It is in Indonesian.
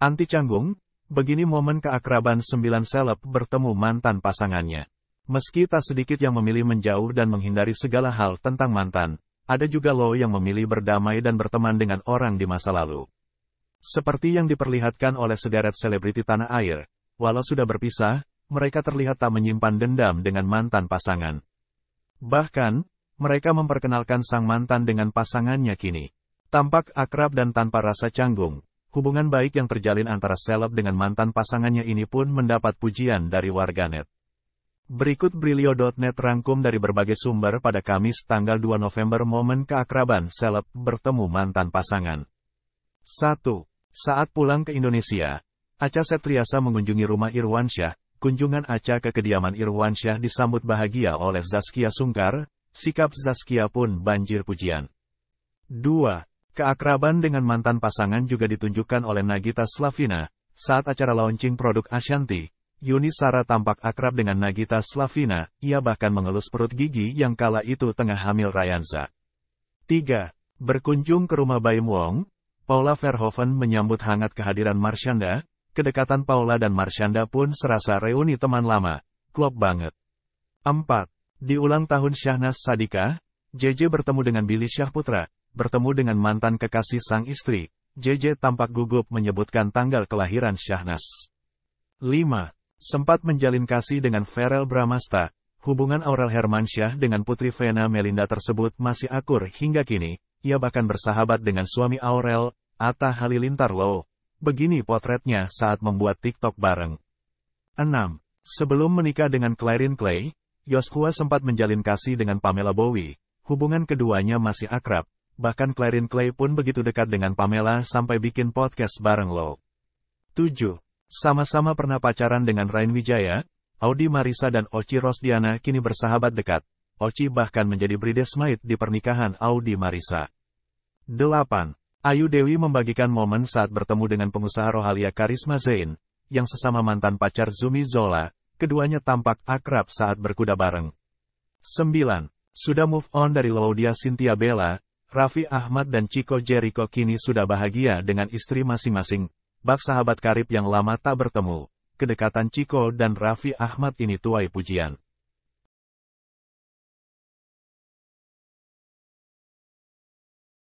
Anti canggung, begini momen keakraban sembilan seleb bertemu mantan pasangannya. Meski tak sedikit yang memilih menjauh dan menghindari segala hal tentang mantan, ada juga lo yang memilih berdamai dan berteman dengan orang di masa lalu. Seperti yang diperlihatkan oleh sederet selebriti tanah air, walau sudah berpisah, mereka terlihat tak menyimpan dendam dengan mantan pasangan. Bahkan, mereka memperkenalkan sang mantan dengan pasangannya kini. Tampak akrab dan tanpa rasa canggung, Hubungan baik yang terjalin antara seleb dengan mantan pasangannya ini pun mendapat pujian dari warganet. Berikut Brilio.net rangkum dari berbagai sumber pada Kamis tanggal 2 November momen keakraban seleb bertemu mantan pasangan. 1. Saat pulang ke Indonesia, Aca Septriasa mengunjungi rumah Irwansyah. Kunjungan Aca ke kediaman Irwansyah disambut bahagia oleh Zaskia Sungkar, sikap Zaskia pun banjir pujian. 2. Keakraban dengan mantan pasangan juga ditunjukkan oleh Nagita Slavina, saat acara launching produk Ashanti, Yuni Sara tampak akrab dengan Nagita Slavina, ia bahkan mengelus perut gigi yang kala itu tengah hamil Rayanza. 3. Berkunjung ke rumah Baim Wong, Paula Verhoeven menyambut hangat kehadiran Marshanda, kedekatan Paula dan Marshanda pun serasa reuni teman lama, klop banget. 4. Di ulang tahun Syahnas Sadika, JJ bertemu dengan Billy Syahputra, bertemu dengan mantan kekasih sang istri, JJ tampak gugup menyebutkan tanggal kelahiran Syahnas. 5. Sempat menjalin kasih dengan Ferel Bramasta, hubungan Aurel Hermansyah dengan putri Vena Melinda tersebut masih akur hingga kini, ia bahkan bersahabat dengan suami Aurel, Atta Halilintar Low. Begini potretnya saat membuat TikTok bareng. 6. Sebelum menikah dengan Clarin Clay, Yoshua sempat menjalin kasih dengan Pamela Bowie. Hubungan keduanya masih akrab, Bahkan Clarin Clay pun begitu dekat dengan Pamela sampai bikin podcast bareng lo. 7. Sama-sama pernah pacaran dengan Rain Wijaya, Audi Marisa dan Oci Rosdiana kini bersahabat dekat. Oci bahkan menjadi bridesmaid di pernikahan Audi Marisa. 8. Ayu Dewi membagikan momen saat bertemu dengan pengusaha Rohalia Karisma Zain, yang sesama mantan pacar Zumi Zola, keduanya tampak akrab saat berkuda bareng. 9. Sudah move on dari Laudia Cynthia Bella, Raffi Ahmad dan Chico Jericho kini sudah bahagia dengan istri masing-masing. Bak sahabat karib yang lama tak bertemu, kedekatan Chico dan Raffi Ahmad ini tuai pujian.